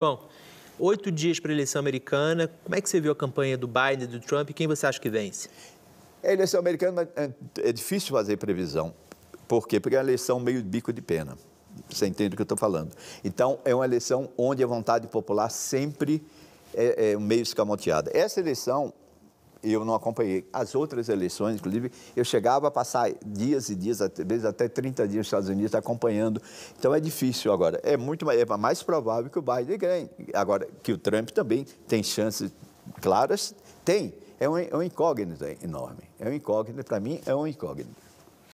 Bom, oito dias para a eleição americana, como é que você viu a campanha do Biden e do Trump e quem você acha que vence? A eleição americana é, é difícil fazer previsão. Por quê? Porque é uma eleição meio bico de pena. Você entende o que eu estou falando? Então, é uma eleição onde a vontade popular sempre é, é meio escamoteada. Essa eleição, eu não acompanhei. As outras eleições, inclusive, eu chegava a passar dias e dias, às vezes até 30 dias nos Estados Unidos acompanhando. Então é difícil agora. É muito mais, é mais provável que o Biden ganhe. Agora, que o Trump também tem chances claras, tem. É um, é um incógnito é enorme. É um incógnito, para mim, é um incógnito.